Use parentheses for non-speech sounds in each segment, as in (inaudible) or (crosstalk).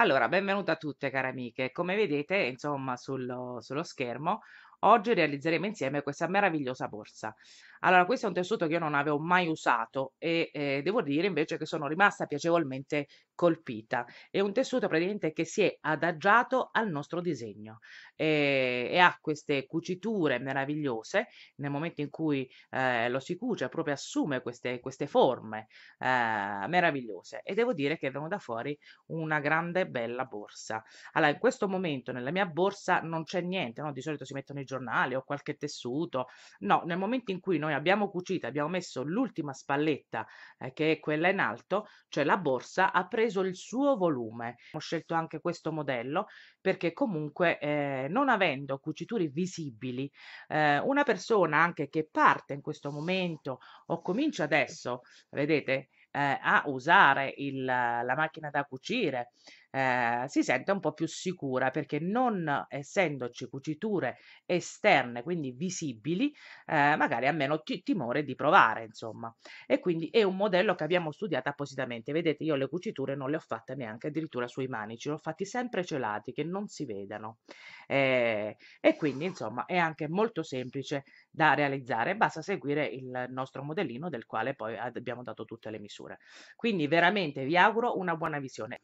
Allora, benvenuta a tutte care amiche. Come vedete, insomma, sullo, sullo schermo Oggi realizzeremo insieme questa meravigliosa borsa. Allora, questo è un tessuto che io non avevo mai usato e eh, devo dire invece che sono rimasta piacevolmente colpita. È un tessuto praticamente che si è adagiato al nostro disegno e, eh, e ha queste cuciture meravigliose nel momento in cui eh, lo si cuce, proprio assume queste, queste forme eh, meravigliose e devo dire che è venuta fuori una grande bella borsa. Allora, in questo momento nella mia borsa non c'è niente, no? di solito si mettono i giornale o qualche tessuto. No, nel momento in cui noi abbiamo cucito, abbiamo messo l'ultima spalletta eh, che è quella in alto, cioè la borsa ha preso il suo volume. Ho scelto anche questo modello perché comunque eh, non avendo cuciture visibili, eh, una persona anche che parte in questo momento o comincia adesso, vedete, eh, a usare il, la macchina da cucire eh, si sente un po' più sicura perché non essendoci cuciture esterne, quindi visibili, eh, magari ha meno t- timore di provare, insomma. E quindi è un modello che abbiamo studiato appositamente. Vedete, io le cuciture non le ho fatte neanche addirittura sui manici, le ho fatti sempre celati che non si vedano. Eh, e quindi, insomma, è anche molto semplice da realizzare, basta seguire il nostro modellino del quale poi abbiamo dato tutte le misure. Quindi veramente vi auguro una buona visione.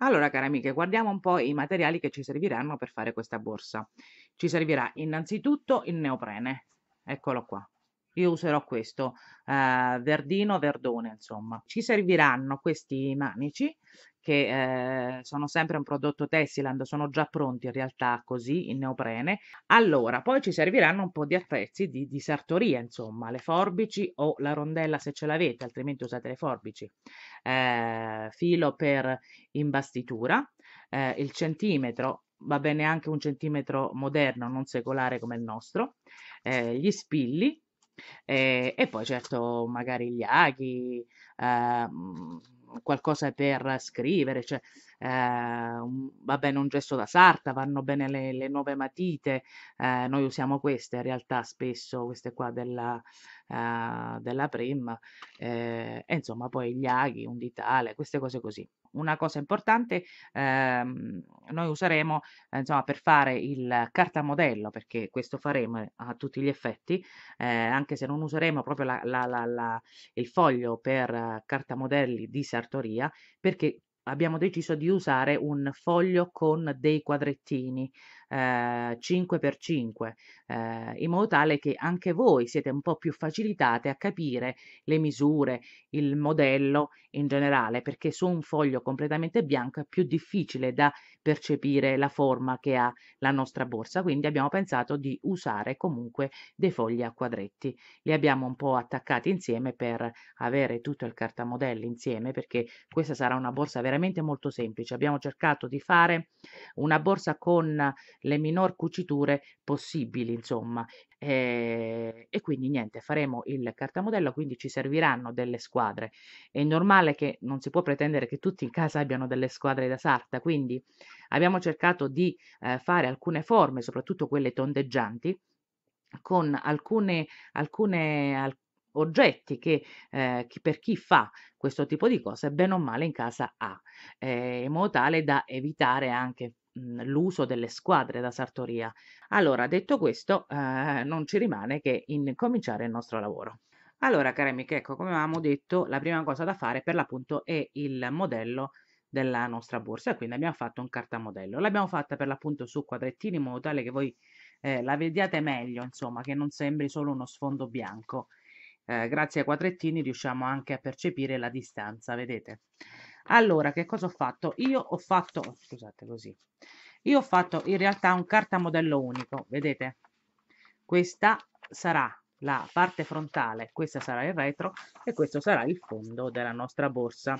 Allora, cari amiche, guardiamo un po' i materiali che ci serviranno per fare questa borsa. Ci servirà innanzitutto il neoprene, eccolo qua. Io userò questo eh, verdino verdone, insomma. Ci serviranno questi manici che eh, sono sempre un prodotto Tessiland, sono già pronti in realtà così in neoprene. Allora, poi ci serviranno un po' di attrezzi di, di sartoria, insomma, le forbici o la rondella se ce l'avete, altrimenti usate le forbici. Eh, filo per imbastitura, eh, il centimetro va bene anche un centimetro moderno, non secolare come il nostro, eh, gli spilli eh, e poi certo magari gli aghi, eh, qualcosa per scrivere, cioè, eh, va bene un gesto da sarta, vanno bene le, le nuove matite, eh, noi usiamo queste in realtà spesso, queste qua della, eh, della Prim, eh, e insomma poi gli aghi, un ditale, queste cose così una cosa importante ehm, noi useremo eh, insomma, per fare il cartamodello, perché questo faremo eh, a tutti gli effetti, eh, anche se non useremo proprio la, la, la, il foglio per cartamodelli di sartoria, perché abbiamo deciso di usare un foglio con dei quadrettini eh, 5x5, eh, in modo tale che anche voi siete un po' più facilitate a capire le misure, il modello in generale, perché su un foglio completamente bianco è più difficile da percepire la forma che ha la nostra borsa, quindi abbiamo pensato di usare comunque dei fogli a quadretti. Li abbiamo un po' attaccati insieme per avere tutto il cartamodello insieme, perché questa sarà una borsa veramente molto semplice. Abbiamo cercato di fare una borsa con le minor cuciture possibili, insomma. E, ehm, e quindi niente, faremo il cartamodello, quindi ci serviranno delle squadre. È normale che non si può pretendere che tutti in casa abbiano delle squadre da sarta, quindi abbiamo cercato di eh, fare alcune forme, soprattutto quelle tondeggianti, con alcune, alcune al oggetti che, eh, che per chi fa questo tipo di cose, bene o male in casa ha, eh, in modo tale da evitare anche Mhmm, l'uso delle squadre da Sartoria. Allora, detto questo, eh, non ci rimane che incominciare il nostro lavoro. Allora, cari amiche, ecco, come avevamo detto, la prima cosa da fare per l'appunto è il modello della nostra borsa, quindi abbiamo fatto un cartamodello. L'abbiamo fatta per l'appunto su quadrettini in modo tale che voi eh, la vediate meglio, insomma, che non sembri solo uno sfondo bianco. Eh, grazie ai quadrettini riusciamo anche a percepire la distanza, vedete? Allora, che cosa ho fatto? Io ho fatto, scusate così, io ho fatto in realtà un carta modello unico, vedete? Questa sarà la parte frontale, questa sarà il retro e questo sarà il fondo della nostra borsa.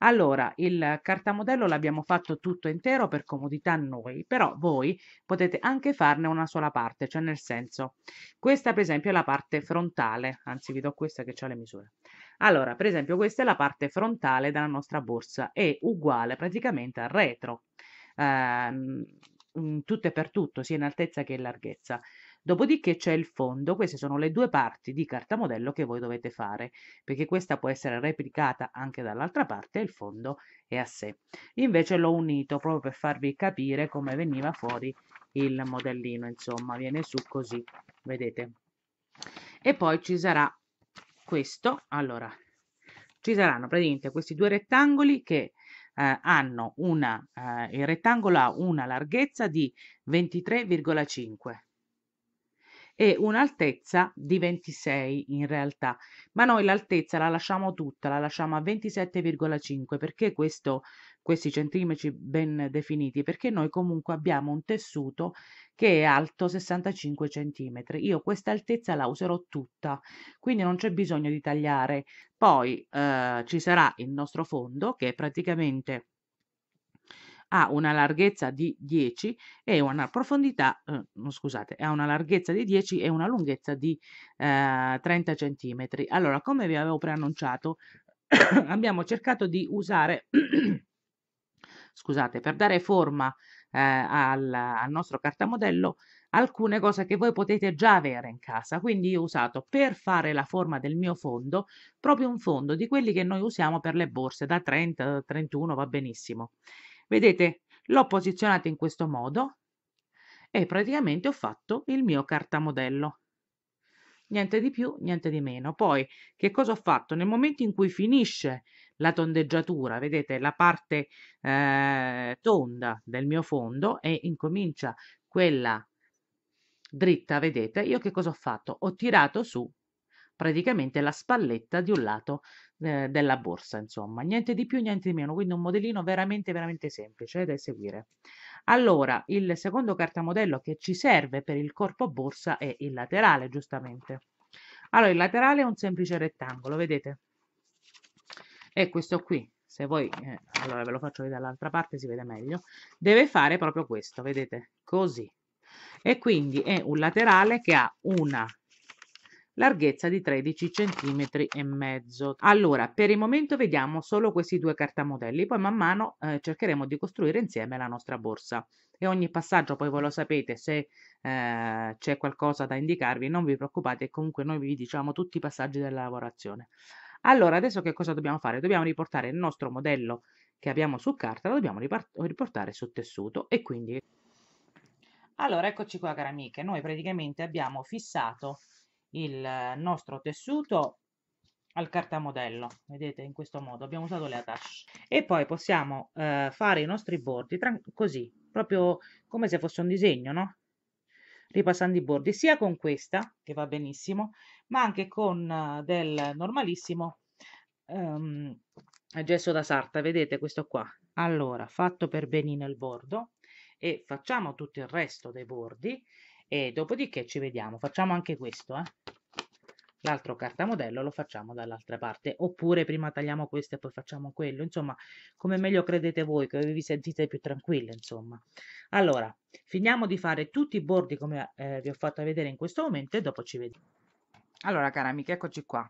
Allora, il cartamodello l'abbiamo fatto tutto intero per comodità noi, però voi potete anche farne una sola parte, cioè nel senso, questa per esempio è la parte frontale, anzi vi do questa che ha le misure. Allora, per esempio, questa è la parte frontale della nostra borsa, è uguale praticamente al retro, ehm, tutto e per tutto, sia in altezza che in larghezza. Dopodiché c'è il fondo, queste sono le due parti di carta modello che voi dovete fare, perché questa può essere replicata anche dall'altra parte il fondo è a sé. Invece l'ho unito proprio per farvi capire come veniva fuori il modellino, insomma, viene su così, vedete. E poi ci sarà questo, allora, ci saranno praticamente questi due rettangoli che eh, hanno una, eh, il rettangolo ha una larghezza di 23,5 e un'altezza di 26 in realtà, ma noi l'altezza la lasciamo tutta, la lasciamo a 27,5 perché questo questi centimetri ben definiti perché noi comunque abbiamo un tessuto che è alto 65 centimetri. Io questa altezza la userò tutta, quindi non c'è bisogno di tagliare. Poi eh, ci sarà il nostro fondo che praticamente ha una larghezza di 10 e una profondità, eh, scusate, ha una larghezza di 10 e una lunghezza di eh, 30 centimetri. Allora, come vi avevo preannunciato, (coughs) abbiamo cercato di usare scusate, per dare forma eh, al, al nostro cartamodello alcune cose che voi potete già avere in casa. Quindi io ho usato per fare la forma del mio fondo proprio un fondo di quelli che noi usiamo per le borse da 30 31 va benissimo. Vedete, l'ho posizionato in questo modo e praticamente ho fatto il mio cartamodello. Niente di più, niente di meno. Poi che cosa ho fatto? Nel momento in cui finisce la tondeggiatura, vedete la parte eh, tonda del mio fondo e incomincia quella dritta, vedete, io che cosa ho fatto? Ho tirato su praticamente la spalletta di un lato eh, della borsa, insomma, niente di più, niente di meno, quindi un modellino veramente, veramente semplice eh, da eseguire. Allora, il secondo cartamodello che ci serve per il corpo borsa è il laterale, giustamente. Allora, il laterale è un semplice rettangolo, vedete? è questo qui se voi eh, allora ve lo faccio vedere dall'altra parte si vede meglio deve fare proprio questo vedete così e quindi è un laterale che ha una larghezza di 13 cm e mezzo allora per il momento vediamo solo questi due cartamodelli poi man mano eh, cercheremo di costruire insieme la nostra borsa e ogni passaggio poi voi lo sapete se eh, c'è qualcosa da indicarvi non vi preoccupate comunque noi vi diciamo tutti i passaggi della lavorazione allora, adesso che cosa dobbiamo fare? Dobbiamo riportare il nostro modello che abbiamo su carta, lo dobbiamo riportare su tessuto e quindi... Allora, eccoci qua, cari amiche. Noi praticamente abbiamo fissato il nostro tessuto al cartamodello, vedete in questo modo, abbiamo usato le attache e poi possiamo eh, fare i nostri bordi così, proprio come se fosse un disegno, no? Ripassando i bordi sia con questa, che va benissimo, ma anche con eh, del normalissimo ehm, gesso da sarta, vedete questo qua. Allora, fatto per benino il bordo e facciamo tutto il resto dei bordi e dopodiché ci vediamo. Facciamo anche questo, eh. L'altro cartamodello lo facciamo dall'altra parte, oppure prima tagliamo questo e poi facciamo quello, insomma, come meglio credete voi, che vi sentite più tranquille, insomma. Allora, finiamo di fare tutti i bordi come eh, vi ho fatto vedere in questo momento e dopo ci vediamo. Allora, cara amica, eccoci qua.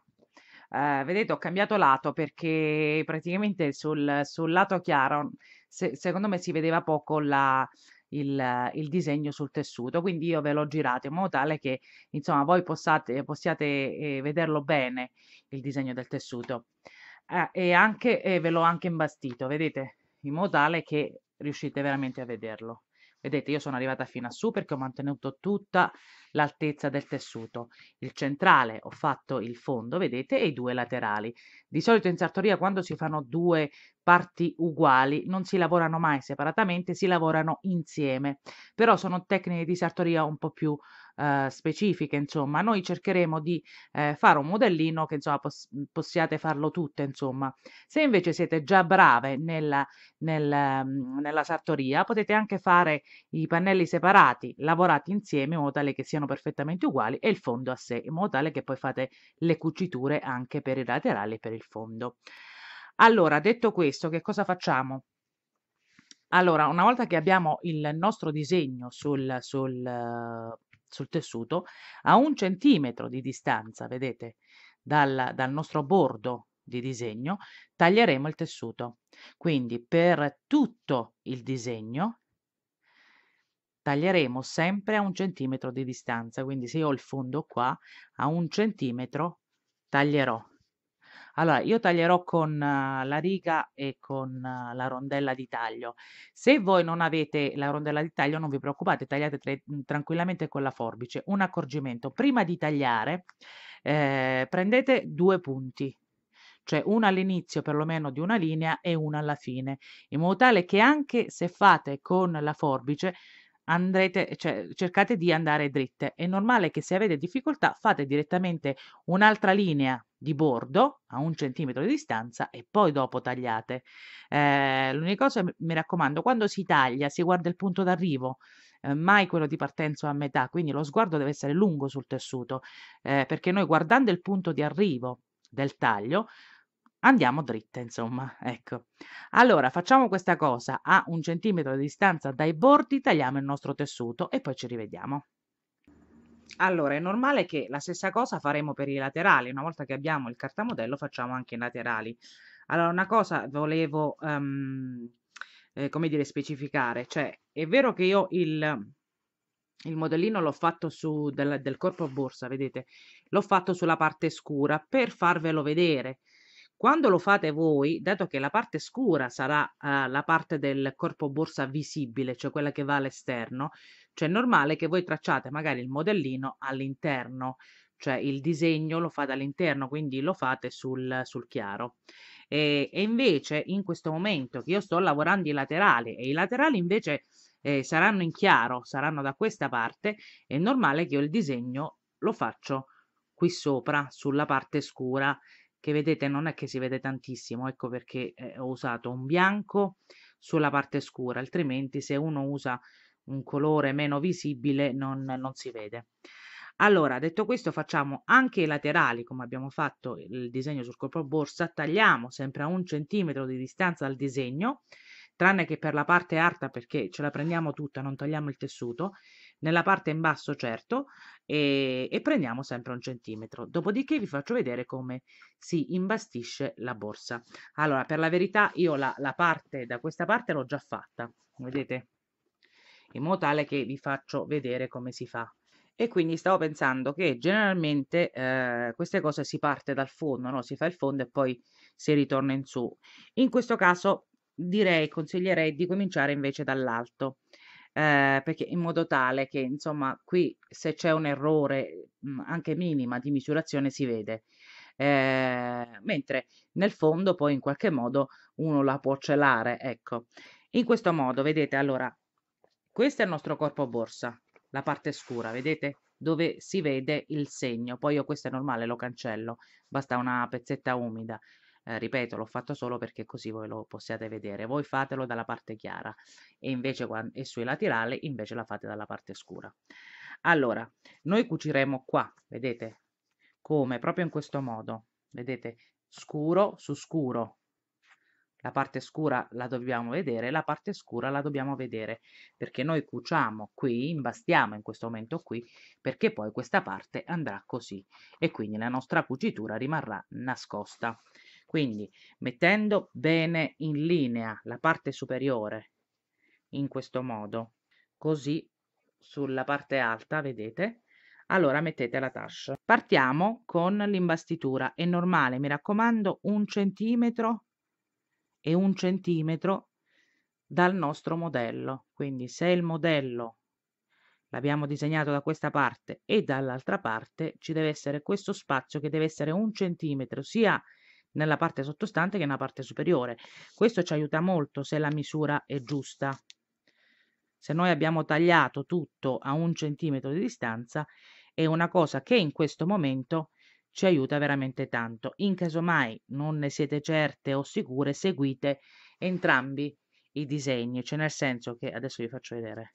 Eh, vedete, ho cambiato lato perché praticamente sul, sul lato chiaro, se- secondo me si vedeva poco la- il, il disegno sul tessuto, quindi io ve l'ho girato in modo tale che, insomma, voi possiate, possiate eh, vederlo bene il disegno del tessuto. Eh, e anche, eh, ve l'ho anche imbastito, vedete, in modo tale che riuscite veramente a vederlo. Vedete, io sono arrivata fino a su perché ho mantenuto tutta l'altezza del tessuto. Il centrale ho fatto il fondo, vedete, e i due laterali. Di solito in sartoria quando si fanno due parti uguali non si lavorano mai separatamente, si lavorano insieme. Però sono tecniche di sartoria un po' più eh, specifiche, insomma, noi cercheremo di eh, fare un modellino che insomma poss- mm, possiate farlo tutte, insomma. Se invece siete già brave nella, nel, mm, nella sartoria, potete anche fare i pannelli separati, lavorati insieme in modo tale che siano perfettamente uguali e il fondo a sé, in modo tale che poi fate le cuciture anche per i laterali e per il fondo. Allora, detto questo, che cosa facciamo? Allora, una volta che abbiamo il nostro disegno sul, sul, sul tessuto a un centimetro di distanza, vedete, dal, dal nostro bordo di disegno, taglieremo il tessuto. Quindi per tutto il disegno taglieremo sempre a un centimetro di distanza, quindi se io ho il fondo qua, a un centimetro taglierò allora, io taglierò con uh, la riga e con uh, la rondella di taglio. Se voi non avete la rondella di taglio, non vi preoccupate, tagliate tre, mm, tranquillamente con la forbice. Un accorgimento, prima di tagliare, eh, prendete due punti, cioè uno all'inizio perlomeno di una linea e uno alla fine, in modo tale che anche se fate con la forbice, andrete, cioè, cercate di andare dritte. È normale che se avete difficoltà fate direttamente un'altra linea di bordo a un centimetro di distanza e poi dopo tagliate. Eh, l'unica cosa, mi raccomando, quando si taglia si guarda il punto d'arrivo, eh, mai quello di partenza a metà, quindi lo sguardo deve essere lungo sul tessuto, eh, perché noi guardando il punto di arrivo del taglio andiamo dritte, insomma, (laughs) ecco. Allora, facciamo questa cosa a un centimetro di distanza dai bordi, tagliamo il nostro tessuto e poi ci rivediamo. Allora, è normale che la stessa cosa faremo per i laterali. Una volta che abbiamo il cartamodello, facciamo anche i laterali. Allora, una cosa volevo, um, eh, come dire, specificare. Cioè, è vero che io il, il modellino l'ho fatto su del, del corpo a borsa, vedete? L'ho fatto sulla parte scura per farvelo vedere. Quando lo fate voi, dato che la parte scura sarà uh, la parte del corpo borsa visibile, cioè quella che va all'esterno, cioè è normale che voi tracciate magari il modellino all'interno, cioè il disegno lo fate all'interno, quindi lo fate sul, sul chiaro. E, e, invece in questo momento che io sto lavorando i laterali e i laterali invece eh, saranno in chiaro, saranno da questa parte, è normale che io il disegno lo faccio qui sopra, sulla parte scura, che vedete non è che si vede tantissimo, ecco perché eh, ho usato un bianco sulla parte scura, altrimenti se uno usa un colore meno visibile non, non si vede. Allora, detto questo, facciamo anche i laterali, come abbiamo fatto il disegno sul corpo borsa, tagliamo sempre a un centimetro di distanza dal disegno, tranne che per la parte alta perché ce la prendiamo tutta, non tagliamo il tessuto, nella parte in basso certo, e, e prendiamo sempre un centimetro. Dopodiché vi faccio vedere come si imbastisce la borsa. Allora, per la verità, io la, la parte da questa parte l'ho già fatta, vedete? in modo tale che vi faccio vedere come si fa e quindi stavo pensando che generalmente eh, queste cose si parte dal fondo, no? si fa il fondo e poi si ritorna in su. In questo caso direi, consiglierei di cominciare invece dall'alto, eh, perché in modo tale che insomma qui se c'è un errore mh, mm, anche minima di misurazione si vede. Eh, mentre nel fondo poi in qualche modo uno la può celare, ecco. In questo modo, vedete, allora questo è il nostro corpo borsa, la parte scura, vedete? Dove si vede il segno. Poi io questo è normale, lo cancello, basta una pezzetta umida. Eh, ripeto, l'ho fatto solo perché così voi lo possiate vedere. Voi fatelo dalla parte chiara e invece e sui laterali invece la fate dalla parte scura. Allora, noi cuciremo qua, vedete? Come? Proprio in questo modo, vedete? Scuro su scuro, la parte scura la dobbiamo vedere, la parte scura la dobbiamo vedere, perché noi cuciamo qui, imbastiamo in questo momento qui, perché poi questa parte andrà così e quindi la nostra cucitura rimarrà nascosta. Quindi mettendo bene in linea la parte superiore in questo modo, così sulla parte alta, vedete? Allora mettete la tascia. Partiamo con l'imbastitura. È normale, mi raccomando, un centimetro e un centimetro dal nostro modello. Quindi se il modello l'abbiamo disegnato da questa parte e dall'altra parte, ci deve essere questo spazio che deve essere un centimetro sia nella parte sottostante che nella parte superiore. Questo ci aiuta molto se la misura è giusta. Se noi abbiamo tagliato tutto a un centimetro di distanza, è una cosa che in questo momento ci aiuta veramente tanto. In caso mai non ne siete certe o sicure, seguite entrambi i disegni, cioè nel senso che adesso vi faccio vedere.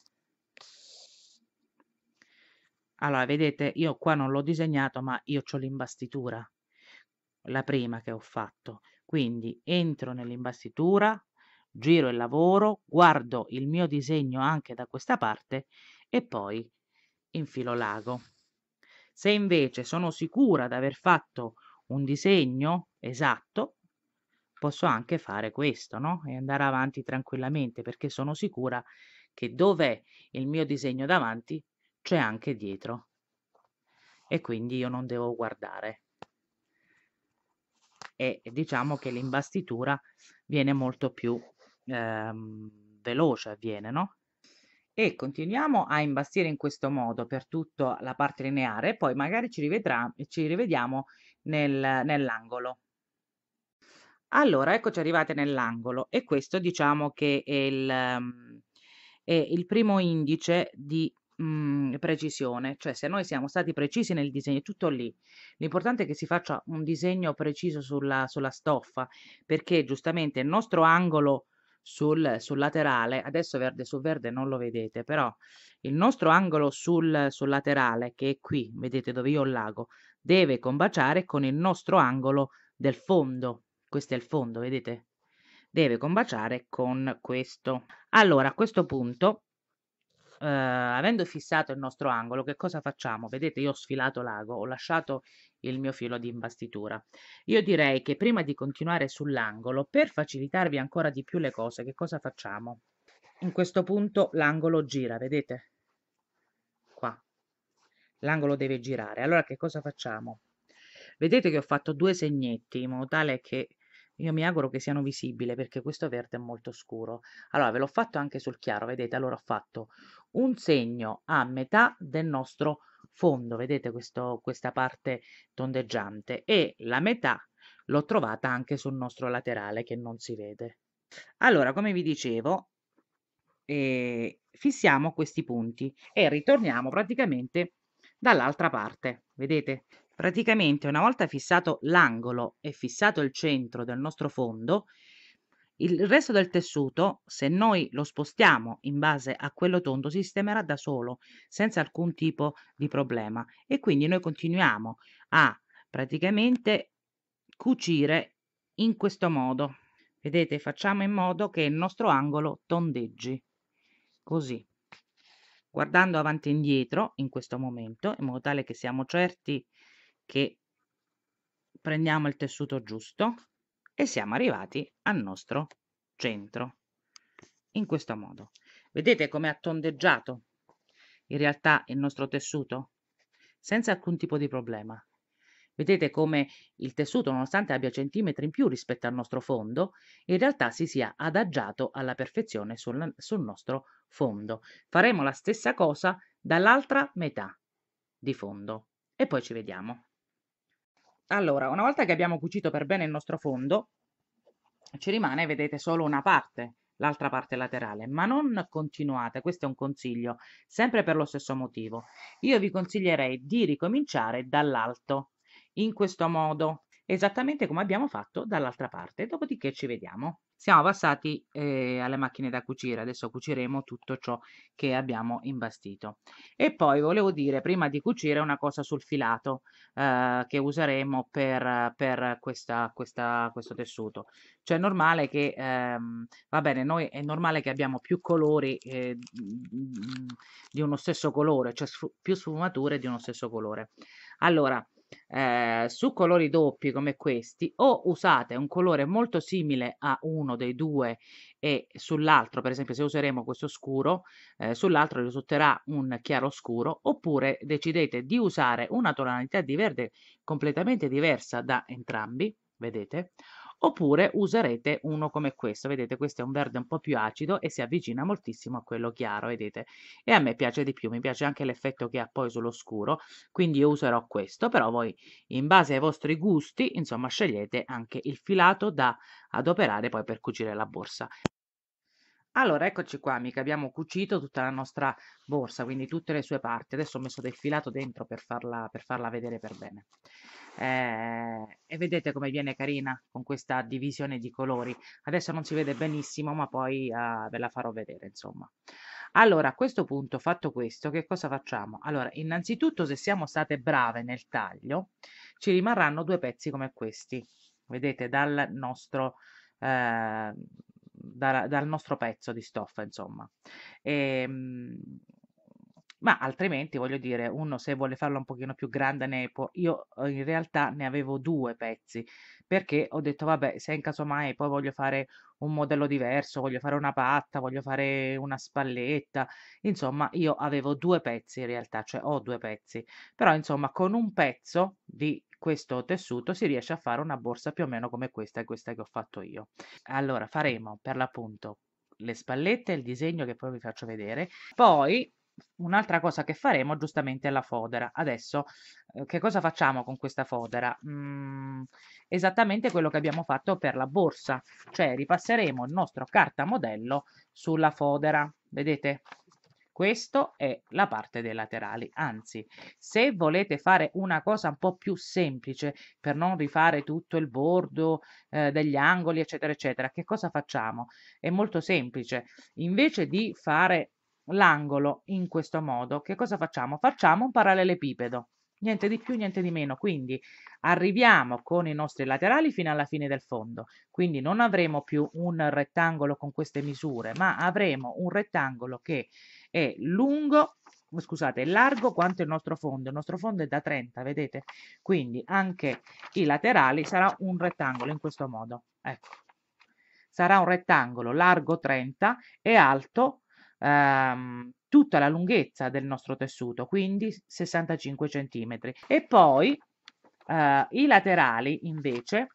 Allora, vedete, io qua non l'ho disegnato, ma io ho l'imbastitura, la prima che ho fatto. Quindi entro nell'imbastitura, giro il lavoro, guardo il mio disegno anche da questa parte e poi infilo l'ago. Se invece sono sicura di aver fatto un disegno esatto, posso anche fare questo, no? E andare avanti tranquillamente perché sono sicura che dov'è il mio disegno davanti c'è anche dietro. E quindi io non devo guardare. E diciamo che l'imbastitura viene molto più ehm, veloce, avviene, no? e continuiamo a imbastire in questo modo per tutta la parte lineare, poi magari ci, rivedrà, ci rivediamo nel, nell'angolo. Allora, eccoci arrivate nell'angolo e questo diciamo che è il, ehm, è il primo indice di mh, mhmm, precisione, cioè se noi siamo stati precisi nel disegno, è tutto lì. L'importante è che si faccia un disegno preciso sulla, sulla stoffa, perché giustamente il nostro angolo sul, sul laterale, adesso verde su verde non lo vedete, però il nostro angolo sul, sul laterale, che è qui, vedete dove io ho il lago, deve combaciare con il nostro angolo del fondo. Questo è il fondo, vedete? Deve combaciare con questo. Allora, a questo punto eh, avendo fissato il nostro angolo, che cosa facciamo? Vedete, io ho sfilato l'ago, ho lasciato il mio filo di imbastitura. Io direi che prima di continuare sull'angolo, per facilitarvi ancora di più le cose, che cosa facciamo? In questo punto l'angolo gira, vedete? Qua. L'angolo deve girare. Allora che cosa facciamo? Vedete che ho fatto due segnetti in modo tale che io mi auguro che siano visibili perché questo verde è molto scuro. Allora, ve l'ho fatto anche sul chiaro, vedete? Allora ho fatto un segno a metà del nostro fondo, vedete questo, questa parte tondeggiante e la metà l'ho trovata anche sul nostro laterale che non si vede. Allora, come vi dicevo, eh, fissiamo questi punti e ritorniamo praticamente dall'altra parte, vedete? Praticamente una volta fissato l'angolo e fissato il centro del nostro fondo, il resto del tessuto, se noi lo spostiamo in base a quello tondo, si sistemerà da solo, senza alcun tipo di problema. E quindi noi continuiamo a praticamente cucire in questo modo. Vedete, facciamo in modo che il nostro angolo tondeggi, così, guardando avanti e indietro in questo momento, in modo tale che siamo certi che prendiamo il tessuto giusto e siamo arrivati al nostro centro in questo modo vedete come ha tondeggiato in realtà il nostro tessuto senza alcun tipo di problema vedete come il tessuto nonostante abbia centimetri in più rispetto al nostro fondo in realtà si sia adagiato alla perfezione sul, sul nostro fondo faremo la stessa cosa dall'altra metà di fondo e poi ci vediamo allora, una volta che abbiamo cucito per bene il nostro fondo, ci rimane, vedete, solo una parte, l'altra parte laterale, ma non continuate, questo è un consiglio, sempre per lo stesso motivo. Io vi consiglierei di ricominciare dall'alto, in questo modo, esattamente come abbiamo fatto dall'altra parte, dopodiché ci vediamo siamo passati eh, alle macchine da cucire, adesso cuciremo tutto ciò che abbiamo imbastito. E poi volevo dire, prima di cucire, una cosa sul filato eh, che useremo per, per questa, questa, questo tessuto. Cioè è normale che, ehm, va bene, noi è normale che abbiamo più colori eh, di uno stesso colore, cioè più sfumature di uno stesso colore. Allora, eh, su colori doppi come questi o usate un colore molto simile a uno dei due e sull'altro, per esempio se useremo questo scuro, eh, sull'altro risulterà un chiaro scuro, oppure decidete di usare una tonalità di verde completamente diversa da entrambi, vedete, oppure userete uno come questo, vedete questo è un verde un po' più acido e si avvicina moltissimo a quello chiaro, vedete, e a me piace di più, mi piace anche l'effetto che ha poi sullo scuro, quindi io userò questo, però voi in base ai vostri gusti, insomma, scegliete anche il filato da adoperare poi per cucire la borsa. Allora, eccoci qua, amica, abbiamo cucito tutta la nostra borsa, quindi tutte le sue parti. Adesso ho messo del filato dentro per farla, per farla vedere per bene. Eh, e vedete come viene carina con questa divisione di colori. Adesso non si vede benissimo, ma poi eh, ve la farò vedere, insomma. Allora, a questo punto, fatto questo, che cosa facciamo? Allora, innanzitutto, se siamo state brave nel taglio, ci rimarranno due pezzi come questi. Vedete, dal nostro... Eh, da, dal nostro pezzo di stoffa, insomma. E, ehm, ma altrimenti voglio dire, uno se vuole farla un pochino più grande ne può. Io uhm, in realtà ne avevo due pezzi perché ho detto vabbè, se in caso mai poi voglio fare un modello diverso, voglio fare una patta, voglio fare una spalletta, insomma, io avevo due pezzi in realtà, cioè ho due pezzi. Però insomma, con un pezzo di questo tessuto si riesce a fare una borsa più o meno come questa e questa che ho fatto io. Allora faremo per l'appunto le spallette, il disegno che poi vi faccio vedere. Poi Un'altra cosa che faremo giustamente è la fodera. Adesso eh, che cosa facciamo con questa fodera? Mm, esattamente quello che abbiamo fatto per la borsa, cioè ripasseremo il nostro carta modello sulla fodera. Vedete? Questa è la parte dei laterali. Anzi, se volete fare una cosa un po' più semplice per non rifare tutto il bordo eh, degli angoli, eccetera, eccetera, che cosa facciamo? È molto semplice. Invece di fare l'angolo in questo modo, che cosa facciamo? Facciamo un parallelepipedo, niente di più, niente di meno. Quindi arriviamo con i nostri laterali fino alla fine del fondo. Quindi non avremo più un rettangolo con queste misure, ma avremo un rettangolo che è lungo, scusate, largo quanto il nostro fondo. Il nostro fondo è da 30, vedete? Quindi anche i laterali sarà un rettangolo in questo modo. Ecco. Sarà un rettangolo largo 30 e alto ehm, tutta la lunghezza del nostro tessuto, quindi 65 cm. E poi eh, i laterali invece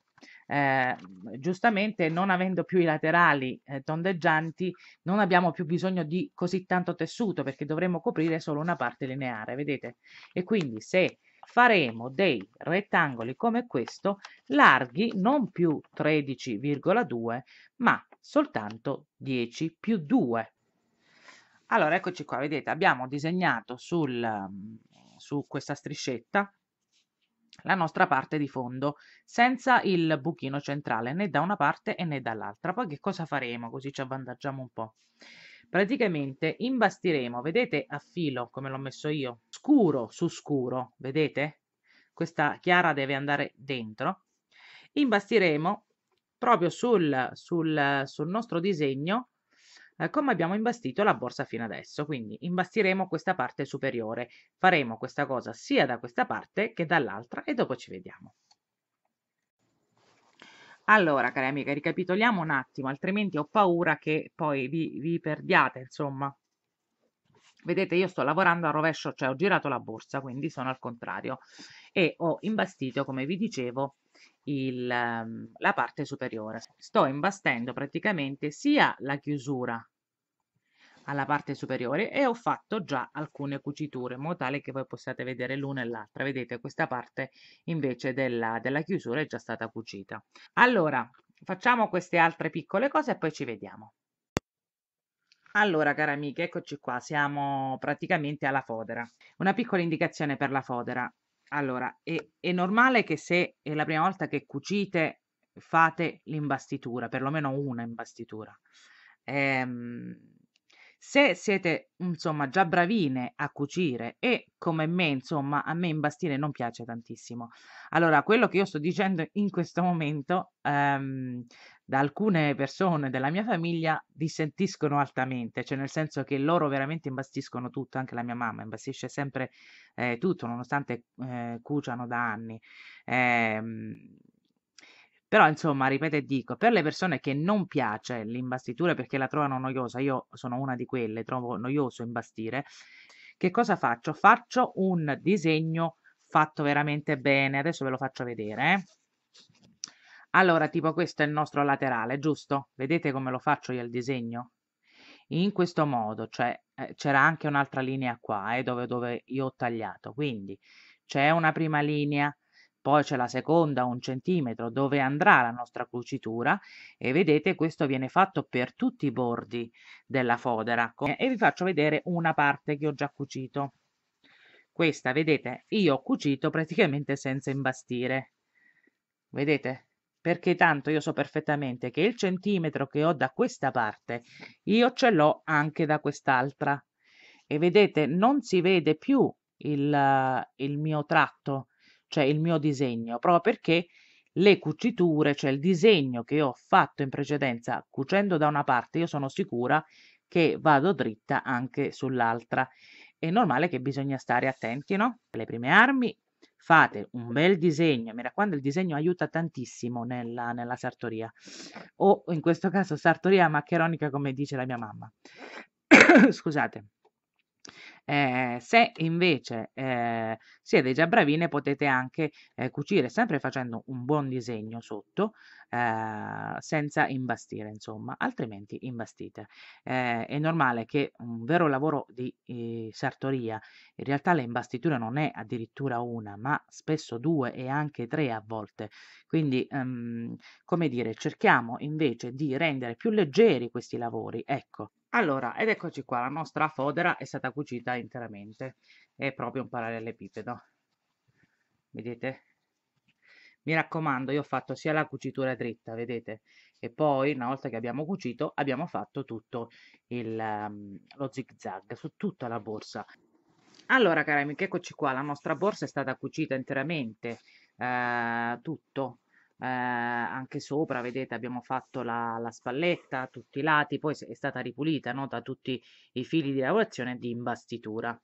eh, giustamente non avendo più i laterali eh, tondeggianti non abbiamo più bisogno di così tanto tessuto perché dovremmo coprire solo una parte lineare vedete e quindi se faremo dei rettangoli come questo larghi non più 13,2 ma soltanto 10 più 2 allora, eccoci qua, vedete, abbiamo disegnato sul, mm, su questa striscetta la nostra parte di fondo senza il buchino centrale né da una parte né dall'altra. Poi che cosa faremo? Così ci avvantaggiamo un po'. Praticamente imbastiremo, vedete a filo come l'ho messo io, scuro su scuro, vedete? Questa chiara deve andare dentro. Imbastiremo proprio sul, sul, sul nostro disegno eh, come abbiamo imbastito la borsa fino adesso. Quindi imbastiremo questa parte superiore. Faremo questa cosa sia da questa parte che dall'altra e dopo ci vediamo. Allora, cari amiche, ricapitoliamo un attimo, altrimenti ho paura che poi vi, vi perdiate, insomma. Vedete, io sto lavorando a rovescio, cioè ho girato la borsa, quindi sono al contrario e ho imbastito, come vi dicevo, il, ehm, la parte superiore. Sto imbastendo praticamente sia la chiusura alla parte superiore e ho fatto già alcune cuciture in modo tale che voi possiate vedere l'una e l'altra vedete questa parte invece della, della chiusura è già stata cucita allora facciamo queste altre piccole cose e poi ci vediamo allora, cari amiche, eccoci qua, siamo praticamente alla fodera. Una piccola indicazione per la fodera. Allora, è, è normale che se è la prima volta che cucite fate l'imbastitura, perlomeno una imbastitura. Ehm, se siete insomma già bravine a cucire e come me insomma a me imbastire non piace tantissimo, allora quello che io sto dicendo in questo momento ehm, da alcune persone della mia famiglia dissentiscono altamente, cioè nel senso che loro veramente imbastiscono tutto, anche la mia mamma imbastisce sempre eh, tutto, nonostante eh, cuciano da anni. Eh, però insomma, ripeto e dico, per le persone che non piace l'imbastitura perché la trovano noiosa, io sono una di quelle, trovo noioso imbastire, che cosa faccio? Faccio un disegno fatto veramente bene, adesso ve lo faccio vedere, eh. Allora, tipo questo è il nostro laterale, giusto? Vedete come lo faccio io il disegno? In questo modo, cioè eh, c'era anche un'altra linea qua eh, dove, dove io ho tagliato, quindi c'è una prima linea, poi c'è la seconda un centimetro dove andrà la nostra cucitura e vedete questo viene fatto per tutti i bordi della fodera e vi faccio vedere una parte che ho già cucito questa vedete io ho cucito praticamente senza imbastire vedete perché tanto io so perfettamente che il centimetro che ho da questa parte io ce l'ho anche da quest'altra e vedete non si vede più il, il mio tratto cioè il mio disegno proprio perché le cuciture cioè il disegno che ho fatto in precedenza cucendo da una parte io sono sicura che vado dritta anche sull'altra è normale che bisogna stare attenti no? le prime armi fate un bel disegno, mi raccomando il disegno aiuta tantissimo nella, nella sartoria, o in questo caso sartoria maccheronica come dice la mia mamma. (coughs) Scusate. Eh, se invece eh, siete già bravine potete anche eh, cucire sempre facendo un buon disegno sotto eh, senza imbastire insomma altrimenti imbastite eh, è normale che un vero lavoro di eh, sartoria in realtà le imbastiture non è addirittura una ma spesso due e anche tre a volte quindi ehm, come dire cerchiamo invece di rendere più leggeri questi lavori ecco allora, ed eccoci qua, la nostra fodera è stata cucita interamente, è proprio un parallelepipedo, vedete? Mi raccomando, io ho fatto sia la cucitura dritta, vedete? E poi, una volta che abbiamo cucito, abbiamo fatto tutto il, um, lo zigzag su tutta la borsa. Allora, cari amiche, eccoci qua, la nostra borsa è stata cucita interamente, eh, tutto, eh, anche sopra, vedete, abbiamo fatto la, la spalletta a tutti i lati, poi è stata ripulita no, da tutti i fili di lavorazione di imbastitura.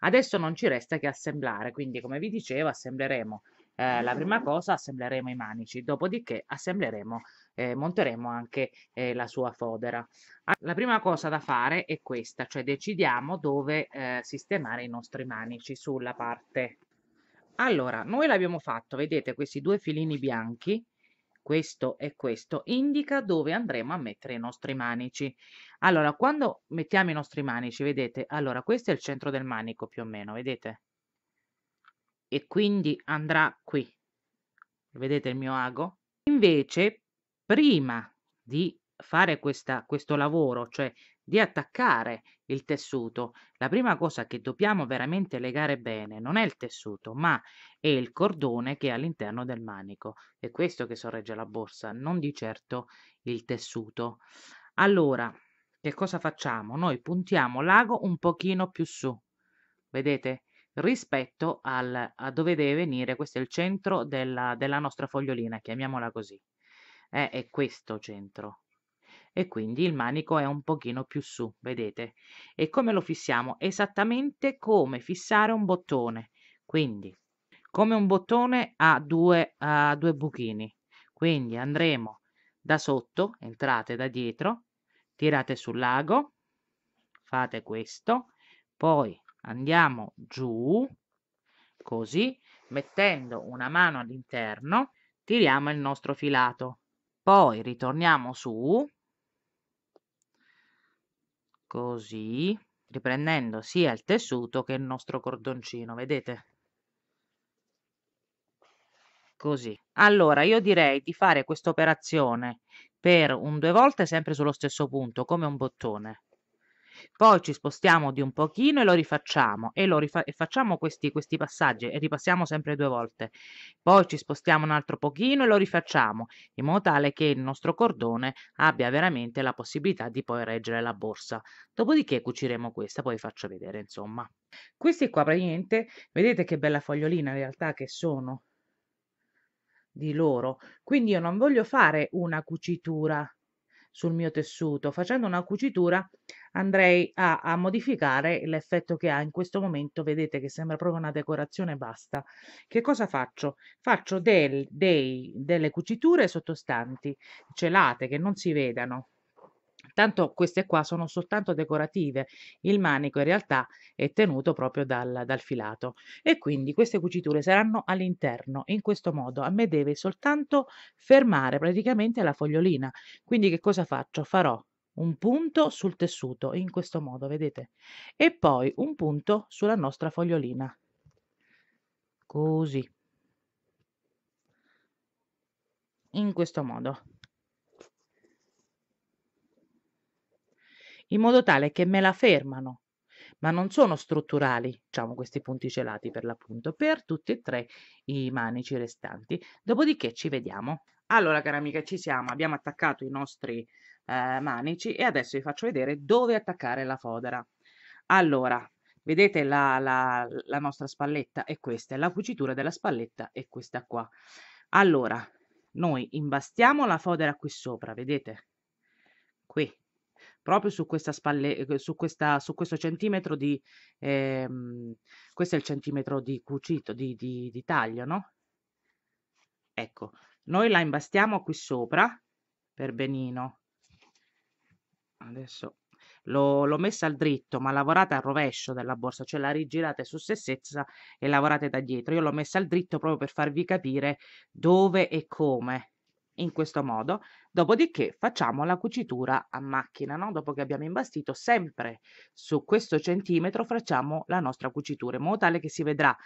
Adesso non ci resta che assemblare, quindi come vi dicevo assembleremo eh, la prima cosa, assembleremo i manici, dopodiché assembleremo, eh, monteremo anche eh, la sua fodera. La prima cosa da fare è questa, cioè decidiamo dove eh, sistemare i nostri manici, sulla parte allora, noi l'abbiamo fatto, vedete questi due filini bianchi, questo e questo, indica dove andremo a mettere i nostri manici. Allora, quando mettiamo i nostri manici, vedete, allora questo è il centro del manico più o meno, vedete? E quindi andrà qui. Vedete il mio ago? Invece, prima di fare questa, questo lavoro, cioè di attaccare il tessuto. La prima cosa che dobbiamo veramente legare bene non è il tessuto, ma è il cordone che è all'interno del manico. È questo che sorregge la borsa, non di certo il tessuto. Allora, che cosa facciamo? Noi puntiamo l'ago un pochino più su, vedete? Rispetto al, a dove deve venire, questo è il centro della, della nostra fogliolina, chiamiamola così. Eh, è questo centro e quindi il manico è un pochino più su, vedete? E come lo fissiamo? Esattamente come fissare un bottone, quindi come un bottone a due, uh, due buchini, quindi andremo da sotto, entrate da dietro, tirate sul lago, fate questo, poi andiamo giù, così, mettendo una mano all'interno, tiriamo il nostro filato, poi ritorniamo su, così, riprendendo sia il tessuto che il nostro cordoncino, vedete? Così. Allora, io direi di fare questa operazione per un due volte sempre sullo stesso punto, come un bottone poi ci spostiamo di un pochino e lo rifacciamo e, lo rifa e facciamo questi, questi passaggi e ripassiamo sempre due volte, poi ci spostiamo un altro pochino e lo rifacciamo in modo tale che il nostro cordone abbia veramente la possibilità di poi reggere la borsa. Dopodiché cuciremo questa, poi vi faccio vedere insomma. Questi qua praticamente, vedete che bella fogliolina in realtà che sono di loro, quindi io non voglio fare una cucitura sul mio tessuto, facendo una cucitura andrei a, a modificare l'effetto che ha in questo momento, vedete che sembra proprio una decorazione basta. Che cosa faccio? Faccio del, dei, delle cuciture sottostanti, celate, che non si vedano, Tanto queste qua sono soltanto decorative, il manico in realtà è tenuto proprio dal, dal filato e quindi queste cuciture saranno all'interno, in questo modo a me deve soltanto fermare praticamente la fogliolina, quindi che cosa faccio? Farò un punto sul tessuto in questo modo vedete e poi un punto sulla nostra fogliolina così in questo modo in modo tale che me la fermano ma non sono strutturali, diciamo questi punti celati per l'appunto, per tutti e tre i manici restanti. Dopodiché ci vediamo. Allora, cara amica, ci siamo, abbiamo attaccato i nostri eh, manici e adesso vi faccio vedere dove attaccare la fodera. Allora, vedete la, la, la nostra spalletta è questa, la cucitura della spalletta è questa qua. Allora, noi imbastiamo la fodera qui sopra, vedete? Qui, proprio su questa spalle, eh, su, questa, su questo centimetro di, ehm, questo è il centimetro di cucito, di, di, di taglio, no? Ecco, noi la imbastiamo qui sopra per benino, adesso l'ho, messa al dritto ma lavorate al rovescio della borsa cioè la rigirate su se stessa e lavorate da dietro io l'ho messa al dritto proprio per farvi capire dove e come in questo modo dopodiché facciamo la cucitura a macchina no? dopo che abbiamo imbastito sempre su questo centimetro facciamo la nostra cucitura in modo tale che si vedrà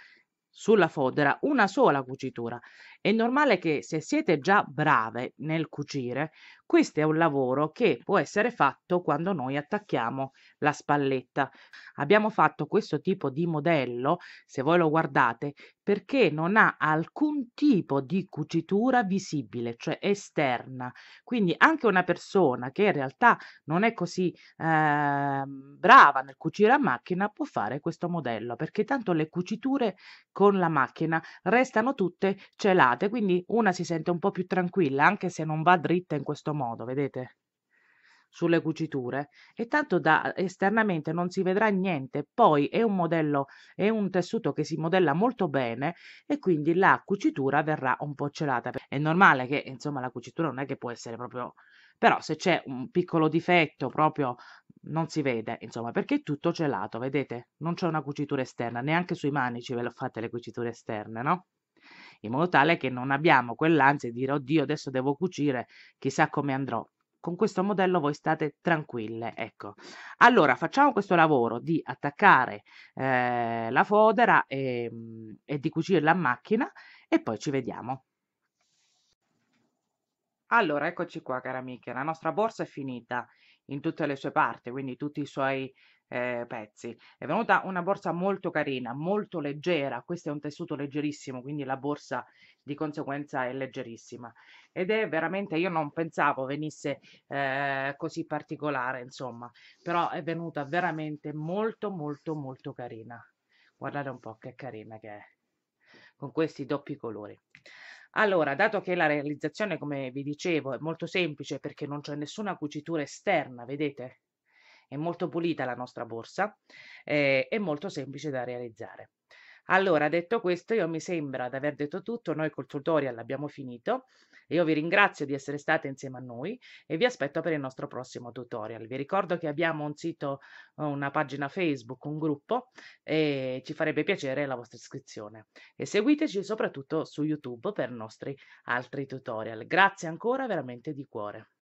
sulla fodera una sola cucitura. È normale che se siete già brave nel cucire, questo è un lavoro che può essere fatto quando noi attacchiamo la spalletta. Abbiamo fatto questo tipo di modello, se voi lo guardate, perché non ha alcun tipo di cucitura visibile, cioè esterna. Quindi anche una persona che in realtà non è così eh, brava nel cucire a macchina può fare questo modello, perché tanto le cuciture con la macchina restano tutte celate, quindi una si sente un po' più tranquilla, anche se non va dritta in questo modo modo, vedete? sulle cuciture e tanto da esternamente non si vedrà niente. Poi è un modello, è un tessuto che si modella molto bene e quindi la cucitura verrà un po' celata. È normale che insomma la cucitura non è che può essere proprio però se c'è un piccolo difetto proprio non si vede, insomma, perché è tutto celato. vedete? Non c'è una cucitura esterna, neanche sui manici ve lo fate le cuciture esterne, no? in modo tale che non abbiamo quell'ansia di dire oddio adesso devo cucire, chissà come andrò. Con questo modello voi state tranquille, ecco. Allora facciamo questo lavoro di attaccare eh, la fodera e, ehm, e di cucirla a macchina e poi ci vediamo. Allora, eccoci qua, cari amiche. La nostra borsa è finita in tutte le sue parti, quindi tutti i suoi eh, pezzi. È venuta una borsa molto carina, molto leggera. Questo è un tessuto leggerissimo, quindi la borsa di conseguenza è leggerissima. Ed è veramente, io non pensavo venisse eh, così particolare, insomma, però è venuta veramente molto, molto, molto carina. Guardate un po' che carina che è, con questi doppi colori. Allora, dato che la realizzazione, come vi dicevo, è molto semplice perché non c'è nessuna cucitura esterna, vedete? È molto pulita la nostra borsa, eh, è molto semplice da realizzare. Allora, detto questo, io mi sembra di aver detto tutto, noi col tutorial abbiamo finito. Io vi ringrazio di essere state insieme a noi e vi aspetto per il nostro prossimo tutorial. Vi ricordo che abbiamo un sito, una pagina Facebook, un gruppo e ci farebbe piacere la vostra iscrizione. E seguiteci soprattutto su YouTube per i nostri altri tutorial. Grazie ancora veramente di cuore.